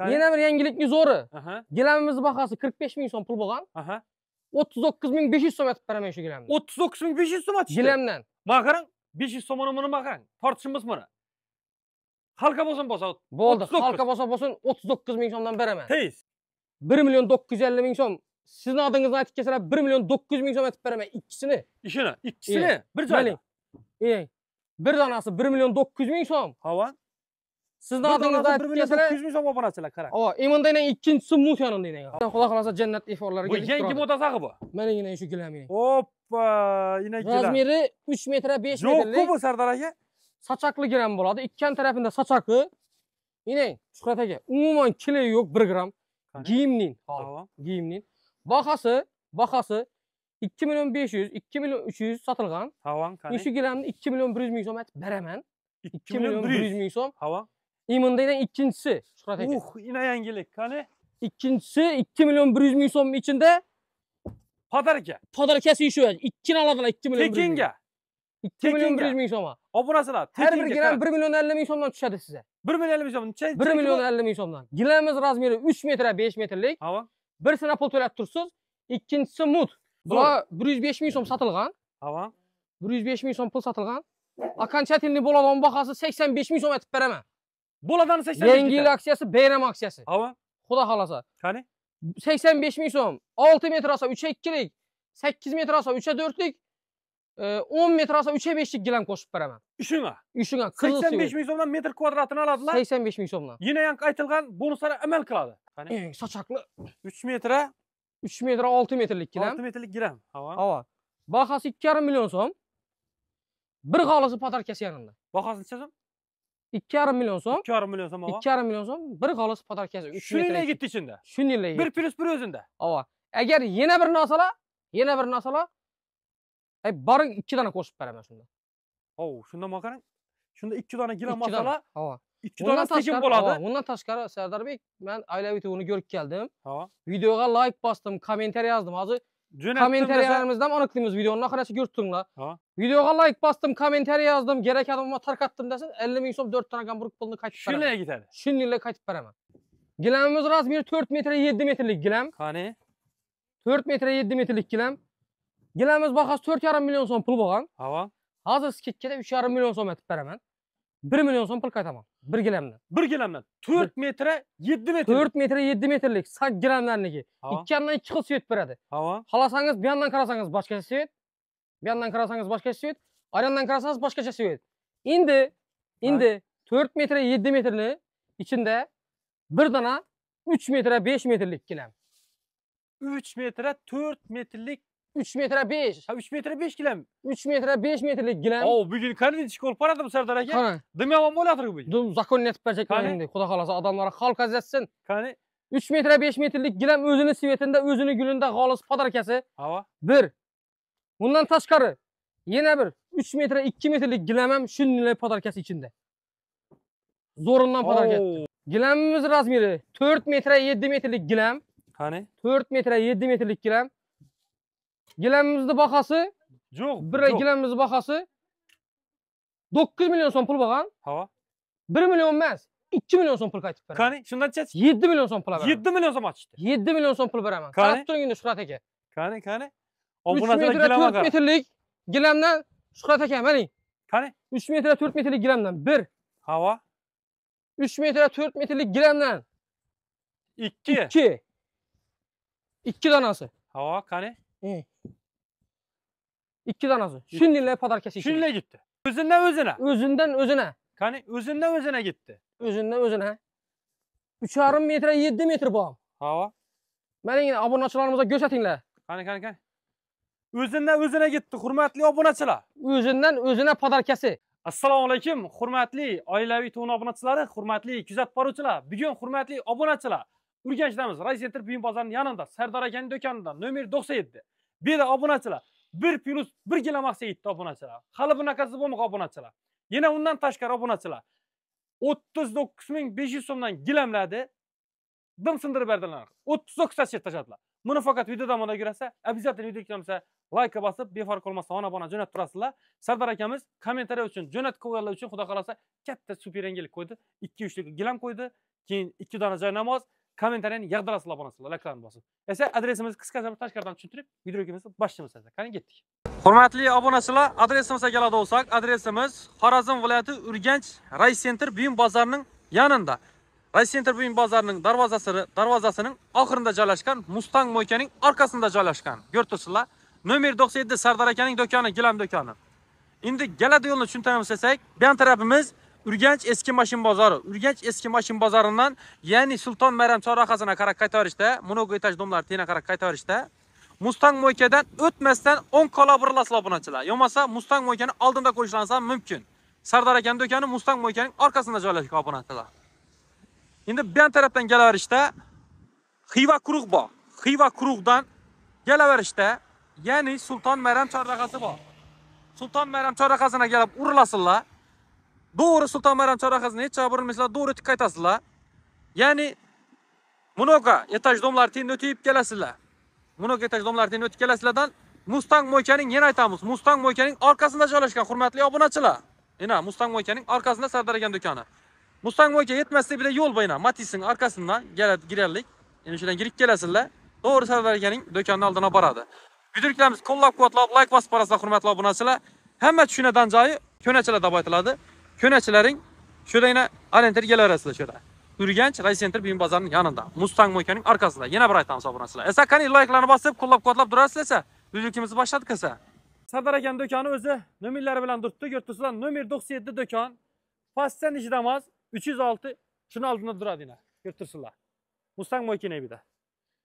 Yana bir yangilikni zoru? gilamimizni bakası 45 besh ming pul bo'lgan o'ttiz to'qqiz ming besh yuz so'm aytib beraman shu gilamni o'ttiz to'qqiz ming besh yuz so'm aytishdi gilamdan mana qarang besh yuz so'mini buni mana qarang tortishimiz buni halka bo'lsin bo'lsa bo'ldi halka bo'lsa bo'lsin o'ttiz to'qqiz ming so'mdan beraman tez bir million to'qqiz yuz so'm sizni adınızdan aytib kelsalar 1 milyon 900 ming so'm aytib beraman ikkisini ishini ikkisini bir joyda bir donasi 1 milyon 900 ming so'm hova sizni oldingizda bir million to'qqiz yuz ming so'm obunasilar qarang hop emondan ikkinchisi bu bu razmeri bahasi bahasi ikki million besh million uch yuz sotilgan shu ikki million so'm so'm imindaydan ikkinchisi shuhrat aka uh ina yangilik qani ikkinchisi ikki million bir sizi ming so'm ichida podarka podarkasi еще ikkini oladilar ikki million tekinga ikki million bir O ming so'm obunasilar Her bir gilam bir million 50 ming so'mdan tushadi sizga bir million 50 ming so'm necha bir million milyon ming so'mdan gilamiz razmeri uch metra besh metrlik bir sene pul to'lab tursiz ikkinchisi mut Bu bir yuz besh ming so'm sotilgan bir yuz besh ming so'm pul sotilgan окончательный bo'ladigan bahosi sakson besh ming so'm aytib beraman Boladan 80 Yengil aksiyasi bayram aksiyasi. Hava. Xudo xolasa. Kani? 85 ming so'm. 6 metr asa 3'e 2lik, 8 metr asa 3'e 4lik, 10 metr asa 3'e 5lik gilam qo'shib beraman. Ishingga. Ishingga 85 ming so'mdan metr kvadratini oladilar. 85 ming so'mdan. Yana yan aytilgan bonuslar amal qiladi. Kani? Eng sochaqli 3 metra 3 metra 6 metrlik gilam. 6 metrlik gilam. Hava. Hava. Bahasi 2,5 million so'm. Bir patar podarkasi yanında. Bahasi necha 2,5 milyon so'm 2,5 million so'm ova 2,5 million so'm bir xolos podarkasi 3 shu yilga ketdi ichinda shu yilga bir plyus bir o'zinda ova agar yana bir narsalar yana e, bir narsalar boring ikki dona qo'shib beraman shunda hov shunda man qarang shunda ikki dona gilam masala hova ikki dona sekin bo'ladi undan tashqari sardarbek man oilaviy tug'uni ko'rib geldim. ha Videoya like bastım, kommentariy yazdım azı. Komentari yanımızdan anıklıyımız videonun akarası görttüğünle. Videoya like bastım, komentari yazdım, gerek adamıma tark attım desin 50 bin son 4 tane gamburuk pulunu kaçıp veremem. Şunlaya gider. Şunlaya kaçıp veremem. Gilemimiz bir 4 metre 7 metrelik gilem. Hani? 4 metre 7 metrelik gilem. Gilemiz bakası 4,5 milyon son pul boğan. Hava. Hazır skitke de 3,5 milyon son etip veremem. 1 milyon son pul kaytamam. bir gilamdan bir gilamdan to'rt metra yetti metr to'rt metr yetti metrlik sakkiz gilamlarniki ikkaldan ikki xil svet beradi xohlasangiz bu yondan qarasangiz boshqacha svet bu yondan qarasangiz boshqacha svet ayrondan qarasangiz boshqacha svet endi endi to'rt metr yetti metrni ichida bir dona uch metra besh metrlik gilam uch metr to'rt metrlik 3 metre 5. Ha 3 metre 5 kilem. 3 metre 5 metrelik kilem. O bugün kanini chiqib olib boradim Sardor aka. Qani. Dimyavon bo'ladir bu. Dum zakonni yetib bersak endi, xudo xolasa odamlar xalq ajratsin. Qani 3 metre 5 metrelik kilem o'zini svetinda, o'zini gulunda xolis podarkasi. Hava. 1. Bundan tashqari yana bir 3 metre 2 metrelik gilam ham shunday podarkasi Zorundan Zo'rindan podarka. Gilamimiz razmiri. 4 metre 7 metrelik gilam. Qani? 4 metre 7 metrelik gilam. gilamimizni bahosi Yok. bir gilamizni bahosi to'qqiz milyon so'm pul bo'lgan ha bir million emas ikki so'm pul qaytib beraman qani shundan so'm pul so'm so'm pul metrlik Kani. 3 4 metrlik 1. 3 4 metrlik 2. 2. 2 kani. Hı. İki danası. Şimdiyle padar kesik. Şinle gitti. Özünden özüne. Özünden özüne. Kani özünden özüne gitti. Özünden özüne. Üç yarım metre, yedi metre bu. Hava. Menin yine abonaçılarımıza göz etinle. Kani kani kani. Özünden özüne gitti, hürmetli abonaçılar. Özünden özüne padar kesi. assalomu alaykum hurmatli oilaviy to'n obunachilari hurmatli kuzatib boruvchilar bugun hurmatli obunachilar urganchtamiz raycenter buyum bozorining yonida sardor akaning do'konida nomer Nömer 97. bir de abonatçılar. Bir plus, bir kilo maksa gitti abonatçılar. Halıbın akası bu mu abonatçılar? Yine ondan taşkar 39.500 sondan gilemledi. Dım sındırı verdiler. 39 taşı taşıdılar. Bunu fakat videoda bana görürse, video ekranımıza like'a basıp, bir fark olmazsa ona bana cönet durasılar. Serdar Akamız, komentere için, cönet koyarlar için, kuda kalarsa, kette süper engellik koydu. gilam qo’ydi keyin koydu. 2 tane cahaya namaz. kommentariyani yag'dirasiz obunasizlar laklani bosib esa adresimizni qisqacha bir tashqaridan tushuntirib videoligimizni boshlaymiz kerak qani ketdik hurmatli obunachilar adresimizga keladigan bo'lsak adresimiz xorazm viloyati urganch rays center buyum bozorining yonida rays center buyum bozorining darvozasi darvozasining oxirida joylashgan mustang mo'ykaning orqasida joylashgan ko'rib tursizlar nomer 97 sardor akaning do'koni gilam do'koni endi galada yo'lni tushuntiramiz desak bu tarafimiz Ürgenç eski maşın bazarı. Ürgenç eski maşın bazarından yani Sultan Meryem Çorakası'na karak kaytarışta. Monogoytaj domlar tine karak işte. Mustang Moike'den ötmezden 10 kalabrıla slabınaçılar. Yomasa Mustang Moike'ni altında konuşlansa mümkün. Sardar Eken dökeni Mustang Moike'nin arkasında kapına abınaçılar. Şimdi ben taraftan gelaver işte. Xiva Kuruq bor. Xiva Kuruqdan gelaver işte. Yani Sultan Meryem Çorakası bor. Sultan Meryem Çorakası'na gelip urulasınlar. Doğru Bayram Çarahası'nın hiç çağırın mesela doğru tık kaytasıla. Yani Munoka etaj domlar tin ötüyüp gelesizler. Munoka etaj domlar tin ötüp gelesizlerden Mustang Moyka'ning yana aytamiz. Mustang Moyka'ning arkasında joylashgan hurmatli obunachilar. Ena Mustang Moyka'ning arkasında Sardar aka do'koni. Mustang Moyka yetmezse bir yo'l bo'yna arkasından arkasidan girerlik. Endi shundan girib kelasizlar. To'g'ri Sardar akaning do'konining oldina boradi. Buyuriklarimiz qo'llab-quvvatlab, like bosib borasizlar hurmatli obunachilar. Hamma tushunadigan joyi ko'nachalar de baytıladı. Köneçlerin şöyle yine Alenter gel arasında şöyle. Ürgenç Ray Center Büyün Bazarı'nın yanında. Mustang Mokan'ın arkasında. Yine bir aytan sabunasıyla. Esa kani like'larını basıp kollab kodlab durasıyla. Üzülkimizi başladık esa. Sardar Akam dükkanı özü nömirleri bilen durttu. Görtüsüden nömir 97 dükkan. Pasten işi damaz. 306 şunu aldığında duradı yine. Görtüsüler. Mustang Mokan'ı bir de.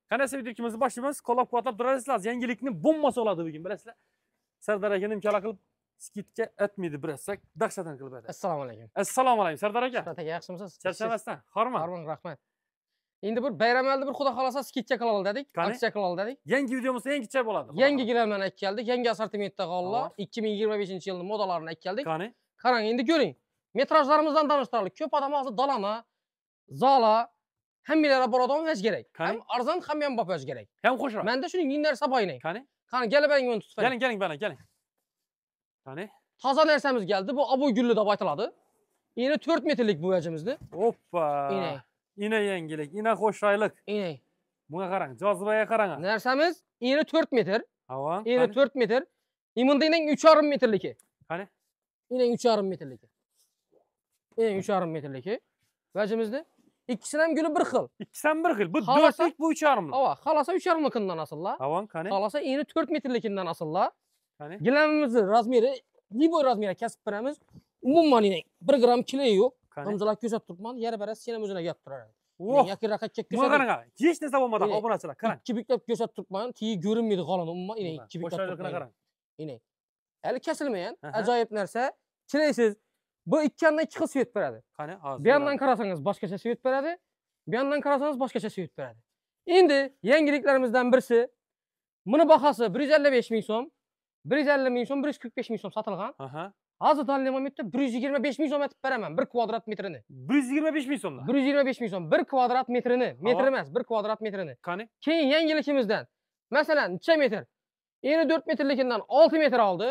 Kanesi bir dükkanımızı başlayalımız. Kollab kodlab durasıyla. Yengilikinin bomması oladı bugün. Böylesine Sardar Akam'ın imkala kılıp skidga o'tmaydi birazsak dahshatan qilib aytadi assalomu alaykum assalomu alaykum sardor aka shuhrat aka yaxshimisiz charchamasdan horman horman rahmat endi bir bayramalni bir xudo xohlasa skidga qila oldik aksiya qila oldik yangi videomiz yangicha bo'ladi yangi gilamlarni aytib keldik yangi assortimentda g'ollar ikki ming yigirma beshinchi yilni modalarini aytib keldik qani qarang endi ko'ring metrajlarimizdan tanishtiraylik ko'p odam hozir dolama zola hammalari boradigan vaj kerak ham arzon ham yombob vaj kerak ham qo'shroq manda shuning narsa boylang qani qani galib tutib keling keling mana keling Hani? Tazar nərsəmiz gəldi. Bu abu güllü də baytaladı. Yine 4 metrlik bu vəcimizdir. Hoppa. İnək. İnək yengilik, inək xoşraylıq. İnək. Buna qaran, cazibaya qaran. Nərsəmiz yine 4 metr. Hava. Yine hani? 4 metr. İmində inək 3,5 metrliki. Hani? İnək 3,5 metrliki. İnək 3,5 metrliki. Vəcimizdir. İkisinden gülü bir xil. İkisinden bir xil. Bu halasa, dörtlük, bu üç arımlı. Hava, halasa üç arımlıkından asıllar. Havan, kani? Halasa iğni dört metrlikinden asıllar. qani gilamimizni razmeri liboy razmerga kesib beramiz umuman bir gramm kilo yo'q hamzalar ko'rsatib turibman yana barasi sen ham gap turar yoki mana hech narsa bo'lmadi obunachilar qarang ikki ko'rsatib turibman ko'rinmaydi qolini umuman ikki qarang hali kesilmagan ajoyib narsa chilaysiz bu xil svet qani hozir bu yondan qarasangiz boshqacha svet bu yondan qarasangiz boshqacha svet beradi endi birisi buni bahosi bir so'm 150 ming so'm 145 so'm sotilgan hozir ming momentda 125 so'm 1 kvadrat metrini 125 so'm 1 kvadrat metrini metr emas 1 kvadrat metrini qani keyin yangilikimizdan masalan necha metr eni 4 metrligidan 6 metr oldi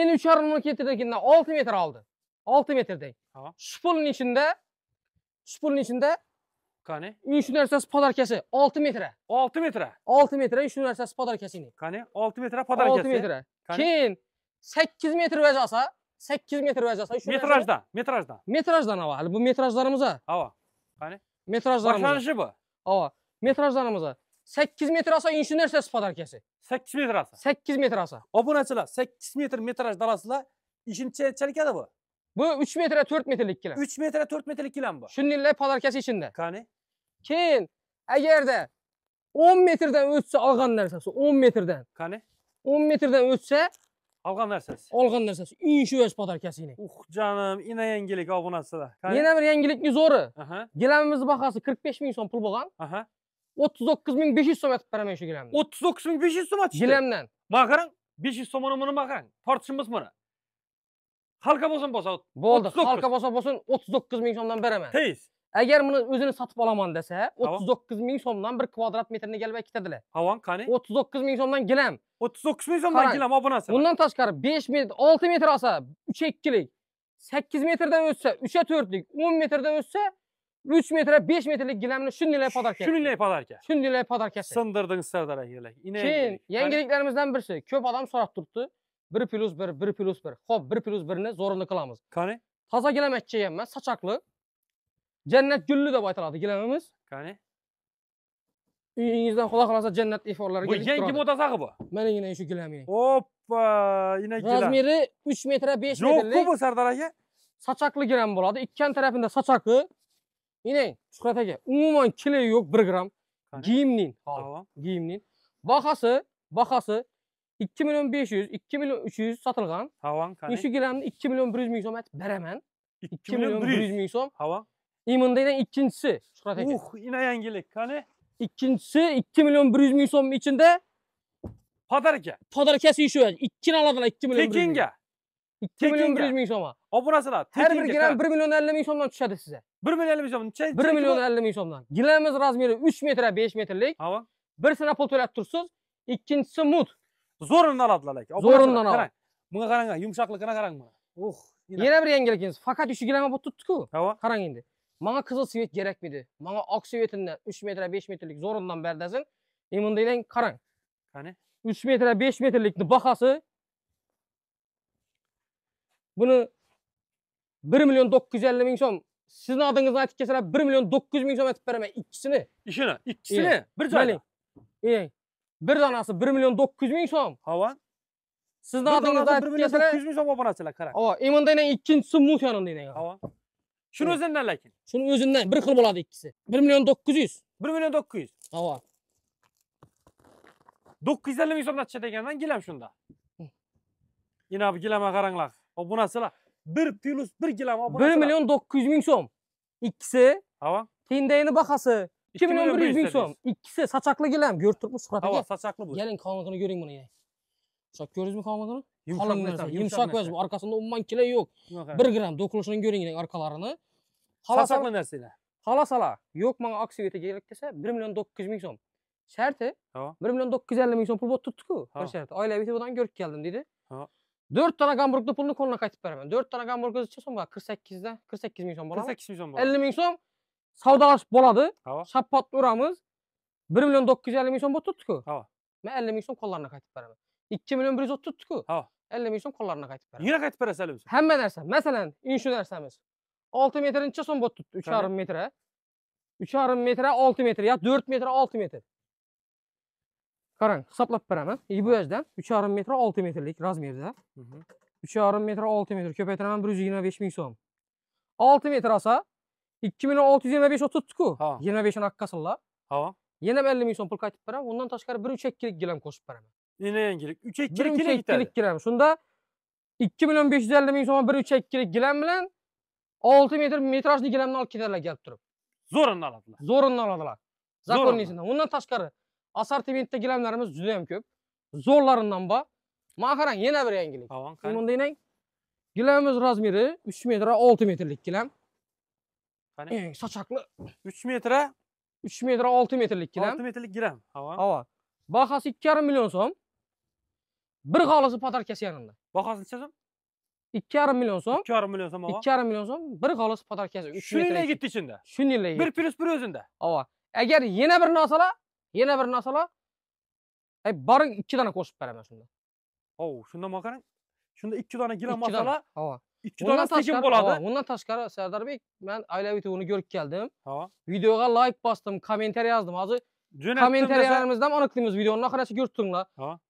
eni 3,5 metrligidan 6 metr oldi 6 metrday Qani? Üç üniversitesi podarkəsi 6 metrə. 6 metrə. 6 metrə üç üniversitesi podarkəsini. Qani? 6 metrə podarkəsi. 6 metrə. Kin 8 metr vəcəsə, 8 metr vəcəsə üç metrajda, metrajda. Metrajdan hava. Bu metrajlarımıza. Hava. Qani? Metrajlarımıza. Başlanışı bu. Hava. Metrajlarımıza. 8 metr asa inşiner səs podarkəsi. 8 metr asa. 8 metr asa. Obunaçılar 8 metr metraj dalasılar işin çəlikədir bu. Bu 3 metrə 4 metrlik kiləm. 3 metrə 4 metrlik kiləm bu. Şunnilə podarkəsi içində. Qani? eğer de 10 metreden o'tsa algan narsasi 10 metreden. qani 10 metrdan o'tsa olgan narsasi olgan narsasi insurans podarkasini uh jonim ina yangilik obunasida yana bir yangilikni zo'ri gilamimizni bahasi 45 ming so'm pul bo'lgan o'ttiz to'qqiz ming besh yuz so'm aytib beraman shu gilamni o'ttiz to'qqiz ming besh yuz so'm aytishdi gilamdan mana qarang besh yuz so'mini buni mana qarang tortishimiz buni halqa bo'lsin bo'lsa bo'ldi halqa bo'lsa bo'lsin o'ttiz to'qqiz so'mdan beraman tez Əgər bunu özünü satıb alaman desə, 39 min somdan bir kvadrat metrini gəlmək kitədilər. Havan qani? 39 min somdan giləm. 39 min somdan giləm abunası. Bundan taşqarı 5 metr, 6 metr asa 3'e 2'lik. 8 metrdən ölsə 3'e 4'lük. 10 metrdən ölsə 3 metrə 5 metrlik giləmini şünniləyib padarkə. Şünniləyib padarkə. Şünniləyib padarkə. Sındırdın Sərdara yerlək. Keyin yengiliklərimizdən birisi. Köp adam soraq tutdu. 1 plus 1, 1 plus 1. Xoş 1 plus 1-ni zorunlu qılamız. Qani? Taza giləməkçiyəm mən, saçaqlı. Cennet Güllü də baytaladı giləmimiz. Kani. İyinizdən qulaq alasa cennet iforları Bu gelip yengi durardı. modazağı bu. Mən yenə işi giləmiyim. Hoppa yine gila. Razmeri 3 metre 5 Yok metrlik. mu bu Serdar Ake? Saçaklı giren buladı. İkken tarafında saçaklı. Yine çikolata gel. Umuman kilo yok 1 gram. Hani? Giyimliğin. hali, Tamam. Giyimliğin. Bakası, bakası 2 milyon 500, 2 milyon 300 satılgan. Havan kani. İşi giren 2 milyon 100 milyon somet beremen. 2 milyon 100 bin som. Havan. İmandayla ikincisi Shuhrat aka. Uh, yine yangilik. Qani? Ikkinchisi 2 million 100 ming so'm ichida podarka. Podarkasi ishlayapti. 2 oladilar 2 million. Tekinga. 2 million 100 ming so'm. Obunasilar. Har bir gilam 1 million 50 ming so'mdan tushadi sizga. 1 million 50 ming so'm. 1 million 50 ming so'mdan. Gilamiz razmeri 3 metr 5 metrlik. Ha. Bir sana pol to'lab tursiz, ikkinchisi mut. Zo'rini oladilar lekin. Zo'rini oladi. Bunga qarang, yumshoqligini qarang. Uh. Yana bir yangilikimiz. Faqat 3 gilam bo'lib turibdi-ku. Qarang endi. Mana kızıl sivet gerekmedi. Mana ak sivetinde 3 metre 5 metrelik zorundan berdesin. Emundaydan karın. Hani? 3 metre 5 metrelikni bahası Bunu 1 milyon 950 ming so'm sizni adingizni aytib kelsalar 1 million 900 ming so'm aytib beraman ikkisini ishini ikkisini bir tane. e, bir donasi 1 million 900 ming so'm Hava. sizni adingizni aytib kelsalar 1 milyon 900 ming so'm olib borasizlar qarang hova imandaydan ikkinchisi muz yonindaydan hova Shuni o'zidan lekin. Shuni o'zidan bir xil bo'ladi ikkisi. 1 million 900. 1 million 900. Havo. 950 ming so'mdan chiqadi shunda. Yana gilama qaranglar. 1 million 900 ming so'm. Ikkisi. Havo. Tendayini bahasi 2 100 ming so'm. Ikkisi sachaqli gilam. Havo sachaqli bu. Keling ko'ring buni. ko'rdingizmi yo'q. 1 gram Hala Sasaklı nərsələ? Hala sala. Yox mənə aksiyetə gerek desə 1 milyon 900 min som. Şərti ha. 1 milyon 950 min som pul bot tutdu. Bir şərti. Ailə videodan görüp geldim dedi. Ha. 4 tane Gamburglu pulunu koluna kaytıp veremem. 4 tane Gamburglu için son var. 48'de 48 milyon som 48 milyon bola. 50 milyon som savdalaş boladı. Ha. Şappat uramız 1 milyon 950 milyon som bot tutdu. Ha. Mən 50 milyon som kollarına kaytıp veremem. 2 milyon 130 tutdu. Ha. 50 milyon kollarına kayıt veremem. Yine kayıt kaytıp Hem Həmmə dərsə. Məsələn, inşu dərsəmiz. 6 metrenin çıson bot tuttu. 3 arın metre. 3 arın metre 6 metre ya 4 metre 6 metre. Karan Qarang, hisoblab İyi Bu yüzden 3 arın metre 6 metrelik razmerda. 3 arın metre 6 metre ko'paytiraman 125 ming so'm. 6 metre olsa 2625 o'tibdi-ku. 25 ni haqqasinlar. Ha. Yana 50 ming so'm pul qaytib beraman. Undan tashqari 1 uchakkilik gilam qo'shib beraman. Yana yangilik 3 ekkilik gilam. Shunda 2 million 550 ming so'm 1 uchakkilik gelen bilan olti metr metrajli gilamni olib ketadilar kelib turib zo'rinni oladilar zo'rinni oladilar законныйsidan undan tashqari assortimentda gilamlarimiz juda ham ko'p zo'rlaridan bor mana yana bir yangilik 3 metr metrlik metr metrlik metrlik so'm bir yanında. 2,5 million so'm. 2,5 million so'm, ova. 2,5 million so'm bir xolos podarkasi 3 metr. Shuningdek gitti ichinde. Shuningdek. 1 plus 1 o'zinda. Ova. Agar yana bir nosala, yana bir nosala ay boring 2 dona qo'shib beraman shunda. Hov, shunda ma qarang. Shunda 2 dona gilam masala. Ova. 2 dona tejim bo'ladi. Bundan tashqari Sardarbek, men oilaviy tug'ini ko'rib keldim. Ha. Videoga like bosdim, kommentariy yozdim. Hozir kommentariyalarimizni ham aniqlaymiz. Videoni oxirigacha ko'rib turinglar.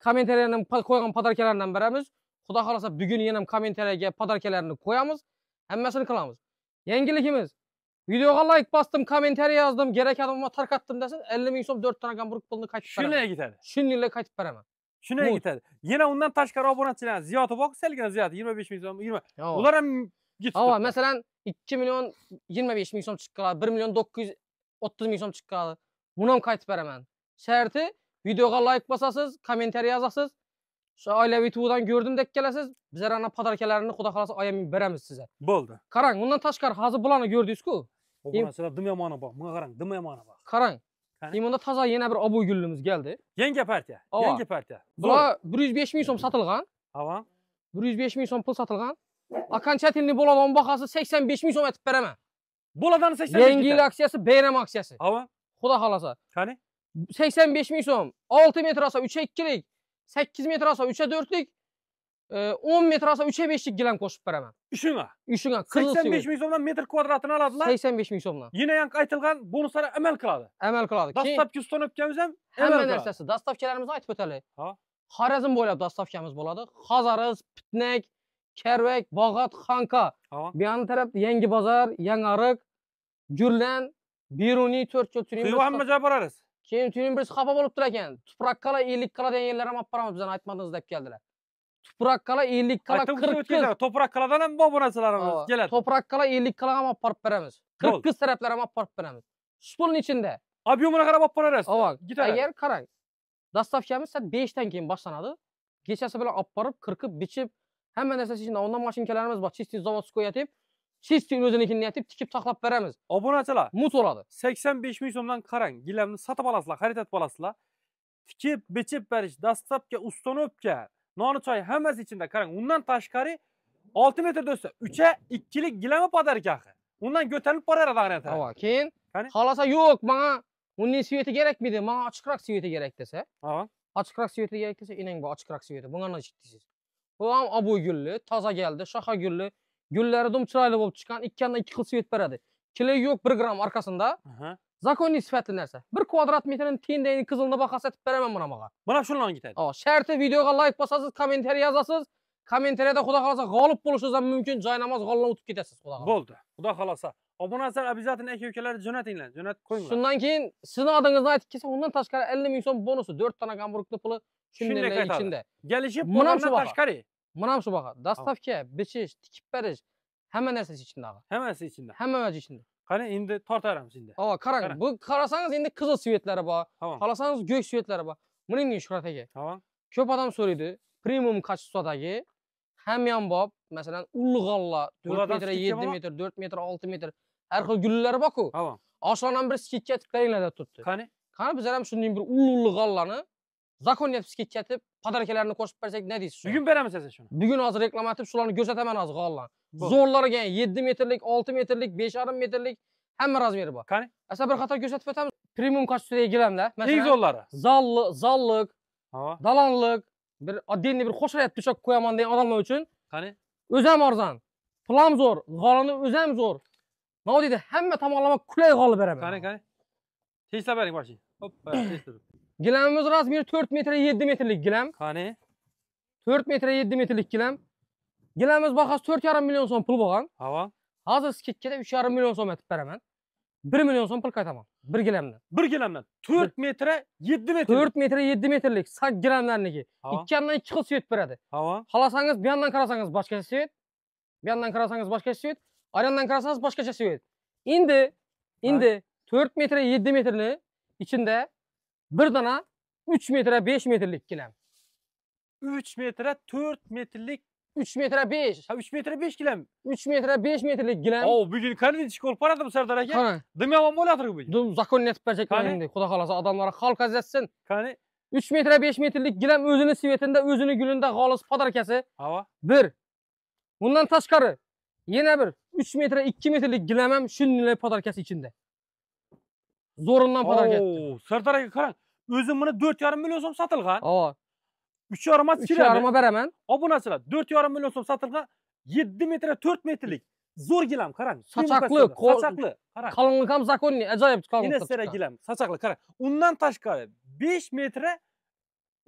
Kommentariyalarni qo'ygan podarkalardan beramiz. xudo xohlasa bugun yana ham kommentariyaga podarkalarni qo'yamiz hammasini qilamiz yangiligimiz videoga layk bosdim kommentariy yozdim kerak adamga tarqatdim desa ellik ming so'm to'rtta gamburg pulni qaytib beraman shunday ketadi shuningdek qaytib beraman shunday ketadi yana undan tashqari obunachilarni ziyoti bor salgina ziyoti yigirma besh ming so'm yigirma ular ham ha masalan ikki million yigirma besh ming so'm chiqib qoladi bir million to'qqiz yuz o'ttiz ming so'm chiqib qoladi buni ham qaytib beraman sharti videoga layk bosasiz kommentariy yozasiz shu oilaviy tug'udan ko'rdim deb kelasiz bizlar ana podarkalarini xudo xohlasa oyam beramiz sizga bo'ldi qarang undan tashqari hozir bularni ko'rdingizku bunasida dim yomoni bor bunga qarang dim yomoni bor qarang imunda toza yana bir obu gulimiz keldi yangi partiya yangi partiya bular bir yuz besh ming so'm sotilgan ha bir yuz besh ming so'm pul sotilgan окончательный bo'ladigan bahosi sakson besh ming so'm aytib beraman bo'ladan sakson yangi yil aksiyasi bayram aksiyasi ha xudo xohlasa qani sakson besh ming so'm olti metr osa uch ikkilik 8 metr olsa 4lik, 10 metr olsa 5lik gilen koşup beraman. Üşüne? Üşüne. 85 milyon so'mdan metr kvadratini oladilar. 85 milyon so'mdan. Yana yan aytilgan bonuslara emel kıladı. Emel kıladı. Dastap ki son öpkemizden hamma narsasi. Hemen aytib o'taylik. Ha? Xorazm bo'ylab dastap bo'ladi. buladı. Hazarız, Pitnek, Kervek, Bağat, Hanka. Ha? Bir yanı taraf yengi pazar, yeng arık, Gürlen, Biruni, Türkçe, Türkiye. Kıyva hamma cevap ararız. keyin tuyning birisi xafa bo'lib turar ekan tuproq qala ellik qala degan yerlar ham olib boramiz bizani aytmadingiz deb kala tuproq qala ellik qala qirqiz to'proq qaladan ham bor bu narsalarimiz keladi to'proq qala ellik Kız ham olib borib beramiz qirqiz taraflar ham olib borib beramiz para pulni ichida git qarab olib boraverasiz agar qarang dostavkamiz soat beshdan keyin Geçerse böyle bilan olib borib qirqib bichib hamma narsasi ondan maşın mashinkalarimiz bor чистый заводской aytib Hech kim o'zinikini aytib tikib taxlab beramiz. Obunachilar mut oladı. 85 milyondan ming so'mdan qarang, gilamni sotib olasizlar, xaritat olasizlar. Tikib, bichib berish, dastlabki ustanovka, noni choy hammasi ichida qarang. Undan tashqari 6 metr do'stlar, 3 ikkilik gilami podar axı. Undan ko'tarilib boraradi g'anata. Ha, keyin xolosa yo'q, menga uning sveti kerakmidi? Menga ochiqroq sveti kerak desa. Ha. Ochiqroq sveti gerek desa, ining bu ochiqroq sveti. Bunga nima deysiz? Bu ham obuy gulli, toza keldi, shoxa gulli. gullari dum chiroyli bo'lib chiqqan ikkanda ikki xil svet beradi kiligi yo'q bir gramm arkasida zakoniy sifatli narsa bir kvadrat metrni tengdayini qizilni baho satib beraman mana bunaqa mana shularni ketadi hop sharti videoga layk bosasiz kommentariy yozasiz kommentariyada xudo xohlasa g'olib bo'lishingiz ham mumkin joynamoz g'olibdan o'tib ketasiz xudo xohlasa bo'ldi xudo xohlasa obunasizlar обязательно aka ukalarni jo'natinglar jo'natib qo'yinglar shundan keyin sizni odingizni aytib kelsa undan tashqari ellik ming so'm bonusi to'rtta gamburgni puli shunday ichida kelishib bundan tashqari мынамшы бага доставка бишиш tikib berish hamma narsasi ichida aga içində? ichida hammasi ichida qani endi tortaramiz endi ha qarang bu qarasangiz endi qizil svetlari bor qarasangiz ko'k svetlari bor buning premium məsələn, ullu metr 7 metr 4 metr 6 metr xil bir skidka qilib beringlar qani qani bir ullu Zakonyevski ketib, podarkalarni qo'shib bersak, nima deysiz? Bugun beramiz siz shuni. Bugun hozir reklam aytib, shularni ko'rsataman hozir g'ollar. Zo'rlarga 7 metrlik, 6 metrlik, 5,5 metrlik hamma razmeri bor. Qani? Asa bir qator ko'rsatib o'tamiz. Premium kачествоga kelamda. Masalan, zo'rlari. Zalli, zallik, dalanlik, bir oddiy bir qo'shayat tushak qo'yaman degan odamlar uchun. Qani? O'zi arzan. arzon. Pulam zo'r, g'olini o'zi ham zo'r. Nima deydi? Hamma tomonlama kulay g'olib beraman. Qani, qani. Tesla bering boshing. Hoppa, tez turib. Gilamimiz rasmiy 4 metr 7 metrlik gilam. Qani? 4 metr 7 metrlik gilam. Gilamimiz bahasi 4,5 million so'm pul bo'lgan. Ha. Hozir skitkaga 3,5 million so'm aytib beraman. 1 million so'm pul qaytaman. 1 gilamdan. 1 gilamdan 4 metr 7 metr. 4 metr 7 metrlik 8 gilamlarniki. Ikkamdan 2 xil svet beradi. Hava. Halasanız bu yandan qarasangiz boshqacha svet. Bu yandan qarasangiz boshqacha svet. karasanız qarasangiz boshqacha İndi. Endi endi 4 metr 7 içinde. Hava. bir dana 3 metre 5 metrelik kilem. 3 metre 4 metrelik 3 metre 5. Ha 3 metre 5 kilem. 3 metre 5 metrelik kilem. O bugün qani ish olib baradim Sardor aka? Qani. Dimyomon bo'ladir bu. Dum zakon netib bersak endi, xudo xolasa odamlar xalq azatsin. Qani 3 metre 5 metrelik gilam o'zini svetinda, o'zini gulunda xolis podarkasi. Hava. 1. Bundan tashqari yana bir 3 metre 2 metrelik gilam ham shunday podarkasi ichinde. zo'rindan pora ketdi sardor aka qarang o'zim buni to'rt yarim million so'm sotilgan hop uch yarim uch yarimga beraman obunachilar to'rt yarim million so'm sotilgan yetti metr to'rt metrlik zo'r gilam qarang sochaqli sochaqli qarang qalinlik ham zakonniy ajoyib inessera gilam sochaqli qarang undan tashqari besh metra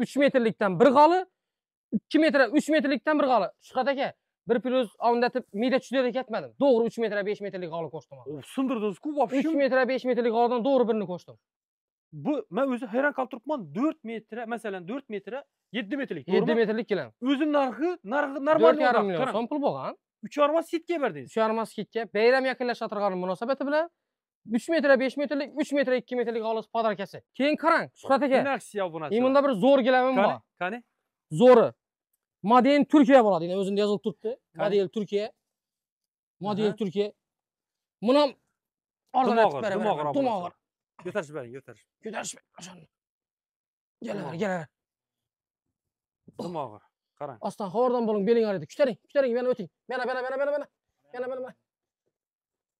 uch metrlikdan bir g'oli ikki metr uch metrlikdan bir g'oli shuhrat aka bir plyus ondatib miyda tushdi ketmadim to'g'ri uch metr besh metrlik g'ovni ko'chdim sindirdingizku вообще uch metr besh metrlik g'ovdan to'g'ri birini ko'chdim bu man o'zi hayron qolib turibman to'rt metr masalan to'rt metr yetti metrlik yetti metrlik keladi o'zi narxi narxi normal to'rt yarim million so'm pul bo'lgan uch yarim ming berdingiz uch yarim ming bayram yaqinlashib munosabati bilan uch metr besh metrlik uch metr ikki metrlik g'olis podarkasi keyin qarang shuhrat aka bunda bir zo'r gilamim bor qani zo'ri Made in Türkiye burada yine özünde yazılı tuttu. Made Türkiye. Made Türkiye. Buna organik beraber. Tuma var. Tuma var. Götür şu beni götür. Götür şu beni. Gel ver gel ver. Tuma var. Karan. Aslan hordan bulun belin araydı. Küterin küterin beni ötün. Bana bana bana bana bana. Bana bana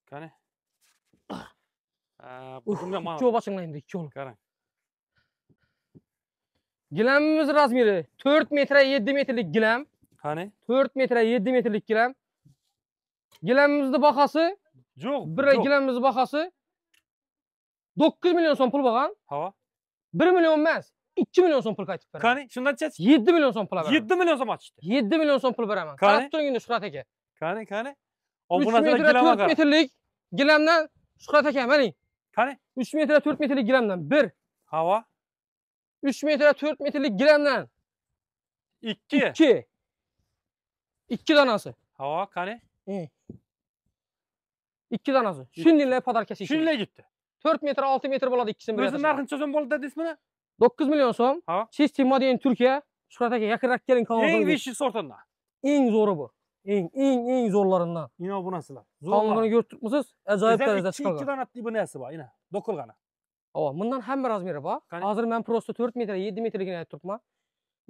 Kani. Ah. Ee, Çoğu başınla indi. Çoğu. Karan. gilamimiz razmiri 4 metre 7 metrlik gilam qani 4 metre 7 metrlik gilam gilamimizni bakası. yo'q bir gilamimizni bakası. 9 million so'm pul bo'lgan ha 1 million emas 2 million so'm pul qaytib Kani qani çeç. 7 million so'm pul beraman 7 million so'm ochishdi 7 million so'm pul beraman qarab turinglar shuhrat aka qani qani bu narsalar gilam 4 metrelik gilamdan shuhrat aka maning qani 3 metre 4 metrlik gilamdan 1. Hava. 3 metre 4 metrelik girenler. 2. 2. 2 danası. Hava kane. Hı. 2 danası. Şimdiyle padar kesi. Şimdiyle gitti. 4 metre 6 metre boladı ikisini beraber. Bizim narkın çözüm boladı dedi ismini. 9 milyon som. Ha. Sistim Madiyen Türkiye. Şuradaki yakırak gelin kanalda. En vişi sortanla. En zoru bu. En en en zorlarından. Yine bu nasıl lan? Kanalını müsüz? Acayip derecede çıkardı. 2 tane attı bu nesi var yine. Dokul kana. О, мындан һәм размеры бар. Азыр ben prosto 4 metre, 7 metre метрлигине tutma.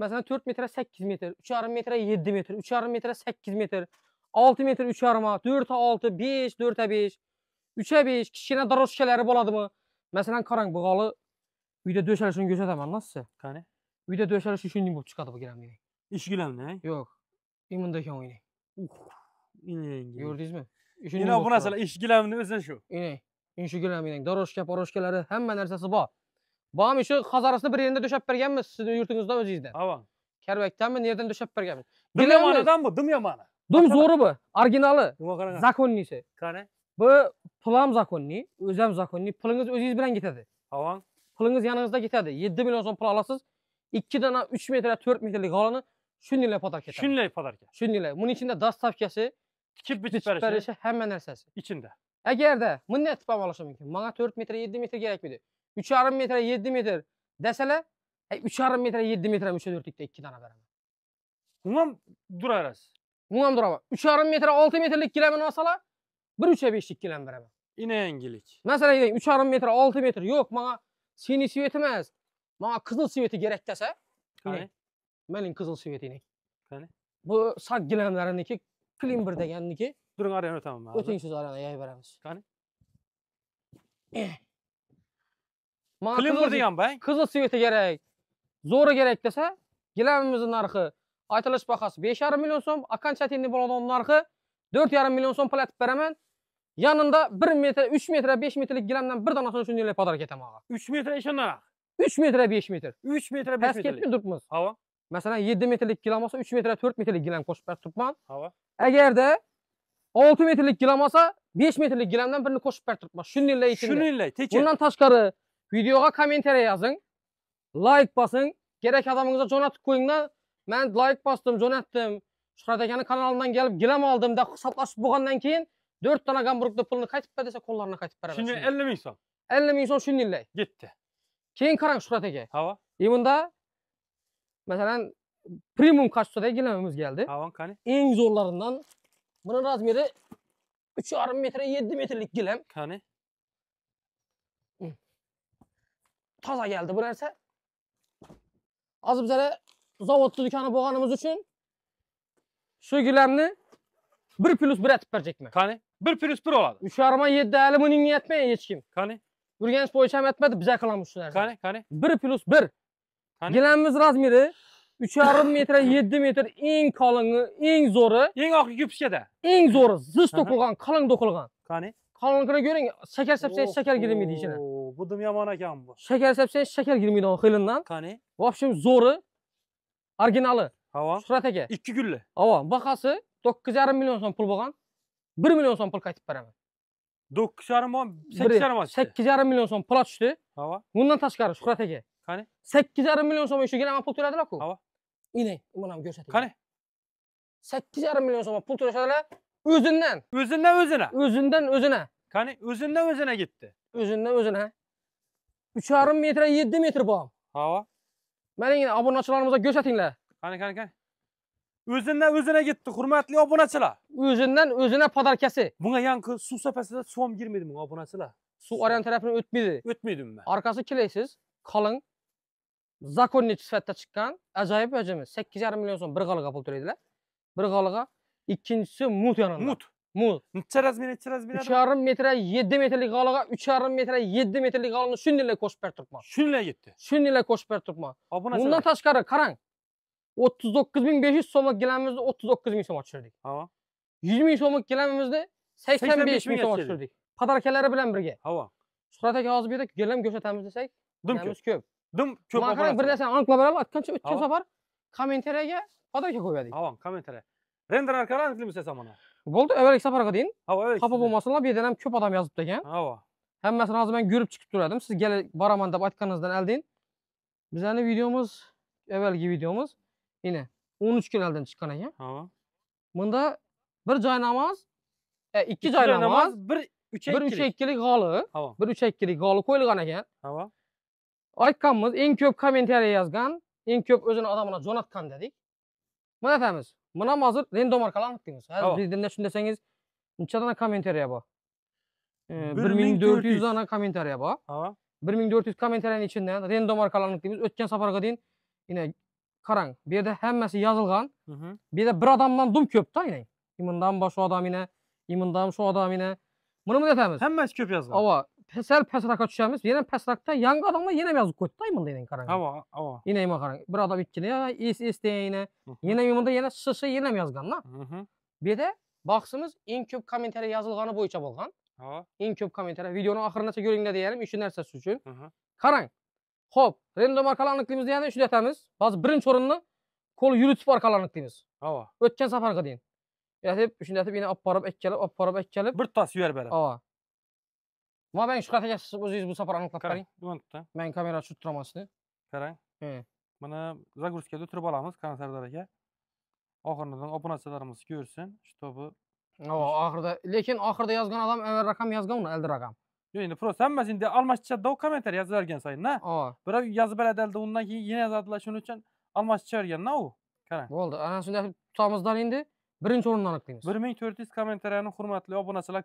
Mesela 4 metre 8 metre, 3,5 metre 7 metre, 3,5 metre 8 metre, 6 metre 3,5, 4'e 6, 5, 4'e 5, 3'e 5, daros şeyler boladı mı? Mesela karan bu kalı üyde döşelişini gözetemem nasıl? Kani? Üyde döşeliş üçüncü bu çıkadı bu giremeye. İş girem ne? Yok. İmindeki oyunu. Uh. İneyin. Gördünüz mü? Yine bu nasıl? İş giremini özne şu. İne inshugilamining дорожка порожкалari hamma narsasi bor bormi shu hazorasini bir yerda to'shab berganmiz sizni yurtingizda o'zingizda ha karvakdanmi nerdan to'shab berganmiz dum yomonidanmi dum yomoni dum zo'ri bu originali законныйsi qani bu pul ham законный o'zi ham законный pulingiz o'zingiz bilan ketadi ha pulingiz yoningizda ketadi yetti million so'm pul olasiz ikkidan uch metrlar to'rt metrlik g'olini shundaylar podarka shunday podarka shundaylar buning ichida dastavkasi tikib bichib berishi hamma narsasi İçinde. Eğer agarda bunday qilib olib olishim mumkin metre to'rt metr yetti metr kerak edi uch yarim metr yetti metr desalar uch yarim metr yetti metr o'sha to'rtlikda ikki dona durarız. umuman duraverasiz umuman duraman uch yarim metr olti metrlik ikkilamini olsalar bir ucha beshlik ikkilam beraman yangilik masalan uch yarim metr olti metr yo'q manga siniy svet emas kızıl qizil sveti kerak desa mening qizil svetim qani bu sakgilamlariniki klimber deganniki Durun arayın ötemem abi. Ötünsüz arana yay Kani? Qani? burada Klimur deganba. Qizil sveti kerak. Zo'ri kerak desa, gilamimizni narxi aytilish bahasi 5,5 million so'm, окончательный bo'ladigan narxi 4,5 milyon so'm pul aytib Yanında 1 metre, 3 metre, 5 metrelik gilamdan bir danasını şunlarla padar getem ağa. 3 metre işe ne? 3 metre, 5 metre. 3 metre, 5 metre. Pesket mi durmaz? Hava. Mesela 7 metrelik gilam olsa 3 metre, 4 metrelik gilam koşup tutman. Hava. Eğer de 6 metrelik gilam olsa 5 metrelik gilamdan birini koşup berib turibman shuninglar ichinde shuninglar tekin bundan tashqari videoga kommentariya yozing like bosing kerak odamingizga jo'natib qo'yinglar ben like bastım, jo'natdim shuhrat kanalından gelip kelib aldım. oldimda hisoblashib bo'lgandan keyin 4 dona gamburgni pulini qaytib ber desa qo'llarini qaytib beradi shunga 50 ming so'm 50 ming so'm shuninglar ketdi keyin qarang shuhrat aka hava и e, mesela masalan premium качествода gilamimiz geldi. ha qani eng zo'rlaridan bunun razmeri yarım metre 7 metrelik gilem. Kani. Hı. Taza geldi bu narsa. Az bizlere zavodlu dükkanı boğanımız için şu gilemni 1 plus 1 etip mi? Kani. 1 plus 1 oladı. değerli bunu bunun yetmeye hiç kim. Hani? Urgenç boyuşam etmedi bize kalan bu narsa. Kani kani. 1 plus 1. Hani? Gilemimiz razmeri 3,5 metre, 7 metre eng kalini, eng zo'ri. Eng oxirgi kupchkada. Eng zoru, ziz to'qilgan, qalin to'qilgan. Qani? Qalinligini ko'ring, shakar sepsangiz shakar kirmaydi ichini. Bu dim yomon ekan bu. Shakar sepsangiz shakar kirmaydi qilindan. Qani? Vobshim zoru, originali. Hava. Shuhrat aka. 2 gulli. Hava. bahasi 9,5 milyon son pul bo'lgan. 1 milyon son pul qaytib beraman. 9,5 ming, 8,5 ming. 8,5 milyon son pul tushdi. Hava. Bundan tashqari Shuhrat aka. Qani? 8,5 million so'm o'shiga ham pul to'ladilar-ku. Hava. İney. İman abi Kani, Qani? 8,5 milyon soma pul töləşədilər özündən. Özündən özünə. Özündən özünə. Qani özündən özünə getdi. Özündən özünə. 3,5 metrə 7 metr bağım. Hava. Mənim yenə abunəçilərimizə Kani kani kani. qani. Özündən gitti, getdi, hörmətli abunəçilər. Özündən padar kesi. Buna yankı su səpəsinə suam girmedi mi abunəçilər? Su arayan tarafını ötməydi. Ötməydim ben. Arkası kileksiz, kalın. zakonniy sifatida chiqqan ajoyib hajmi sakkiz yarim million so'm bir g'oliga pul to'laydilar bir g'oliga ikkinchisi mut yonida mut mut necha razmina necha razmina metrlik metrlik bundan tashqari qarang bilan birga aka ko'p dum ko'p olib bir narsani aniqlab beramiz aytgancha o'tgan safar kommentariyaga ha render xafa bunda bir joynamaz ikki g'oli g'oli ekan aytganmiz eng ko'p kommentariya yozgan eng ko'p o'zini odamini jo'natgan dedik mana aytamiz mana hozir random orqali aniqlaymiz Her shunday desangiz necha dona kommentariya ee, bor bir ming to'rt yuz dona kommentariya bor bir ming to'rt yuz kommentariyani ichidan random orqali aniqlaymiz o'tgan safarga deyin yana qarang bu yerda hammasi yozilgan bu yerda bir adamdan dum ko'pda aynan imindan boshqa odam yana imindan shu odam yana buni bunday aytamiz hammasi ko'p yozgan ova 패살 패스락 취하면서 얘는 패스락다 양가동마 얘네 매수 걷다 이 문제 있는 거랑 아와 아와 얘네 뭐 거랑 브라더 bitki네 is is de yine yine mi bunda yine sısı yine mi yazgan la? Bir de baksınız en köp komentere yazılganı boyunca bolgan. En köp komentere videonun ahırınaça görüngler diyelim üçün nerse suçun. Karang. Hop, random arkalanıklıyımız diyende üçü detemiz. Bazı birinci orunlu kol yürütüp arkalanıklıyımız. Ava. Ötken safarga deyin. Yatip, üçün yatip yine ap barıp ekkelip, ap barıp ekkelip. Bir tas yüver beri. Ava. Ma ben shu kafegacha o'zingiz musofir kamera mana turib aka lekin yozgan odam raqam raqam endi hammasini yozib undan keyin yana u bo'ldi ana shunday endi birinchi o'rinni kommentariyani hurmatli obunachilar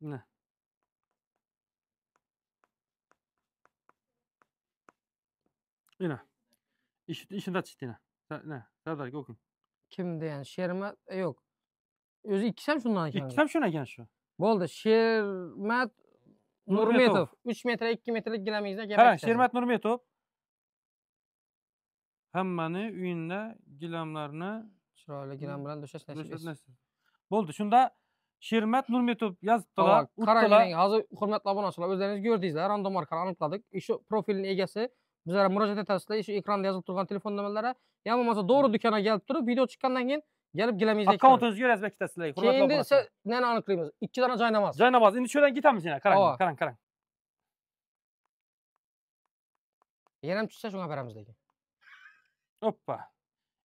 Ne? Yine. İş, işin da çitine. Ne? Serdar ki okuyun. Kimdi yani? Şermet e, yok. Özü ikisem şundan İki İkisem şuna gen şu. Bo'ldi. Şermet, Nurmetov 3 metre, 2 metrelik gilamingizda gap Ha, şermet Nurmetov hammani uyinda gilamlarni chiroyli gilam bilan to'shashni Bo'ldi. Shunda Şirmet Nur YouTube yazıptılar. Karagören hazır hürmetli abonaçılar özleriniz de random markanı anıkladık. İşte profilin egesi bizlere müracaat etasizlar. İşte ekranda yazıp durgan telefon nömerlere. Yani doğru dükkana gelip durup video çıkkandan keyin gelip gilemeyizler. Akkauntunuzu görezmek istersizler. Şimdi siz nene anıklayımız? İki tane caynamaz. Caynamaz. Şimdi şöyle gitemiz yine. Karan, karan, karan. Yenem tutsa şuna beremizdeki. Hoppa.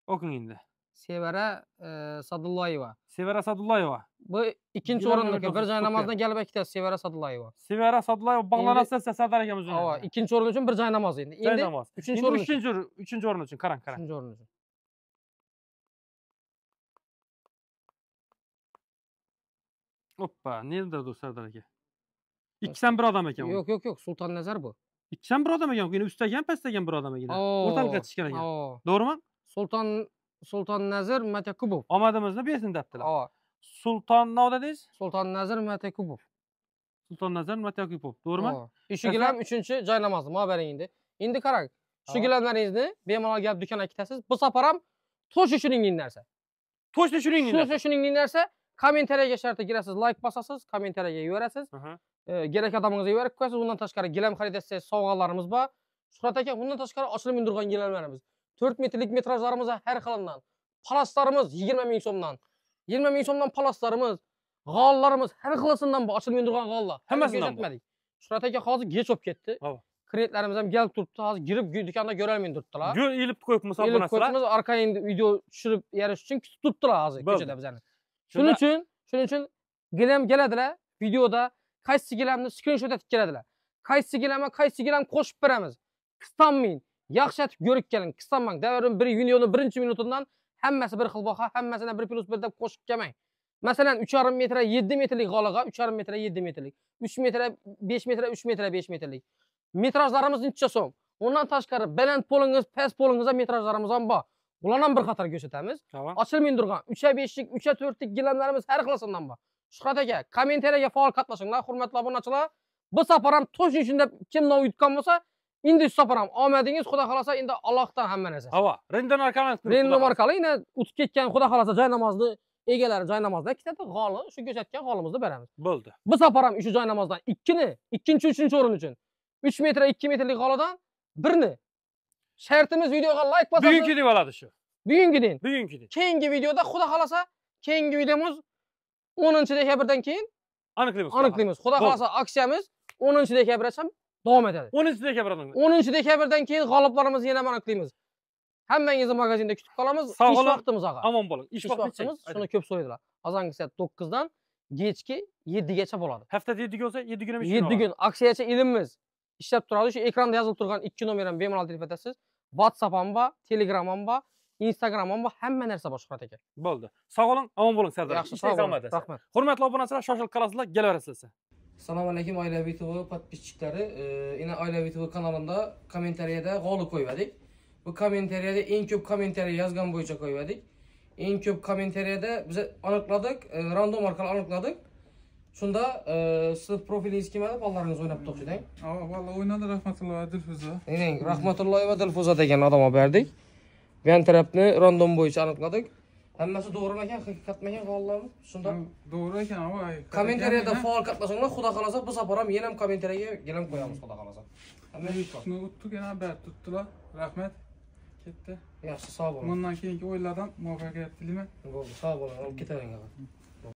Okun indi. Sevara e, Sadullayeva. Sevara Sadullayeva. Bu ikinci o'rinda bir joy namozdan kelib ketdi Sevara Sadullayeva. Sevara Sadullayeva bog'lanasiz Sardar akamiz o'ynagan. Ha, ikkinchi o'rin uchun bir joy namoz endi. Endi 3-chi o'rin. 3-chi o'rin uchun qarang, qarang. 3-chi o'rin uchun. Hoppa, nerede bu Sardar aka? Ikkisan bir odam ekan. Yo'q, yo'q, yo'q, Sultan Nazar bu. Ikkisan bir odam ekan, uni ustagan, pastdagan bir odam ekan. O'rtalikka tushgan ekan. To'g'rimi? Sultan Sultan Nazir Matekubov. Omadimizni bersin debdilar. Ha. Sultan nima dedingiz? Sultan Nazir Matakubov. Sulton Nazar Matekubov, to'g'rimi? Shu 3-chi joy namozi, mobaringda. Endi qarang, shu gilamlaringizni bemalol gap do'konga kitasiz. Bu safar ham to'sh tushuningning narsa. To'sh tushuningning narsa. To'sh tushuningning narsa. Kommentariyaga shartta kirasiz, like bosasiz, kommentariyaga yuborasiz. Kerak odamingizga yuborib qo'yasiz. Undan tashqari gilam xarid etsangiz, sovg'alarimiz bor. Shuhrat aka, undan tashqari ochilib undirgan gilamlarimiz. 4 metrelik metrajlarımıza her kalandan, palaslarımız 20 ming so'mdan, 20 ming so'mdan palaslarımız, g'allarimiz har xilasidan bor, ochilmay turgan g'allar. Hammasidan bor. Shuhrat aka hozir gech bo'lib ketdi. Kreditlarimiz ham gelib turibdi, hozir girib do'konda ko'ra olmay turibdilar. Yo'q, ilib qo'yib misol bunasizlar. Ilib qo'yibmiz, video tushirib yarish çünkü tuttular turibdilar hozir ko'chada bizani. için, uchun, için uchun gilam keladilar, videoda kaç gilamni screenshot etib keladilar. Kaç gilama, Kaç gilam qo'shib beramiz. Qistanmang. yaxshatib ko'rib keling qistammang davrim bir videoni birinchi minutidan hammasi bir xil baho hammasini bir plyus bir deb qo'shib kelmang masalan uch yarim metra yetti metrlik g'olig'a uch yarim metra yetti metrlik uch metr besh metr uch metr besh metrlik metrajlarimiz nechcha so'm undan tashqari baland polingiz past polingizda metrajlarimiz ham bor ularni ham bir qator ko'rsatamiz ochilmay turgan ucha beshlik ucha to'rtlik gilamlarimiz har xilasidan bor shuhrat aka kommentariyaga faol qatnashinglar hurmatli obunachilar bu safar ham to'shin deb kim nom bo'lsa endi hisob ham omadingiz xudo xohlasa endi allohdan hamma narsa havo rendon orqali rendon orqali o'tib ketgan xudo xohlasa joy namozni egalari joy namozidan ikkitata g'oli shu ko'rsatgan g'olimizni beramiz bo'ldi biz olib ham shu joy namozdan ikkini ikkinchi uchinchi o'rin uchun uch metr ikki metrlik g'olidan birni shartimiz videoga layk bosasiz bugungi deb oladi shu bugungidek bugungidek keyingi videoda xudo xohlasa keyingi videomiz o'ninchi dekabrdan keyin aniqlaymiz aniqlaymiz xudo xohlasa aksiyamiz o'ninchi dekabrgacha davom etadi o'ninchi dekabrdan o'ninchi dekabrdan keyin g'oliblarimizni yana ma'lum qilamiz hammangizni magazinda kutib qolamiz ish vaqtimiz og'a omon bo'ling ish vaqtimiz shuni ko'p so'raydilar azangi soat to'qqizdan kechki yettigacha bo'ladi haftada yettiga bo'lsa yetti kun ham yetti kun aksiyachi ilimmiz ishlab turadi shu ekranda yozilib turgan ikki nomerdan bemalol telefon etasiz whatsapp ham bor telegram ham bor instagram ham bor hamma narsa bor shuhrat aka bo'ldi sog' bo'ling omon bo'ling sardor yaxshi sog' bo'ling rahmat hurmatli obunachilar shoshilib qolasizlar kelaverasizlar Salam aleyküm Ailevi TV podpisçikleri. Ee, yine Ailevi TV kanalında kommentariyada gol koyuverdik. Bu kommentariyada en çok komentariyi yazgan boyunca koyuverdik. En çok kommentariyada bize anıkladık, e, random arkalı anıkladık. Shunda e, siz profilingiz kelmadi, bolaringiz o'ynab to'qchidan. Ha, valla o'ynadi Rahmatulloyeva Dilfuza. Ening Rahmatulloyeva Dilfuza degan odam olib berdik. Bu yan tarafni random bo'yicha anıkladık doğru hammasi to'g'rimi ekan haqiqatmi ekan faollarmi shunda to'g'ri ekan kommentariyada faol qatnashinglar xudo xohlasa bu safar ham yana ham kommentariyaga yana ham qo'yamiz xudo xohlasa o'tdik yana baayt tutdilar rahmat ketdi yaxshi sog' bo'ling bundan keyingi o'yinlardan muvaffaqiyat tilayman Bu sog' bo'ling olib ketaveringlar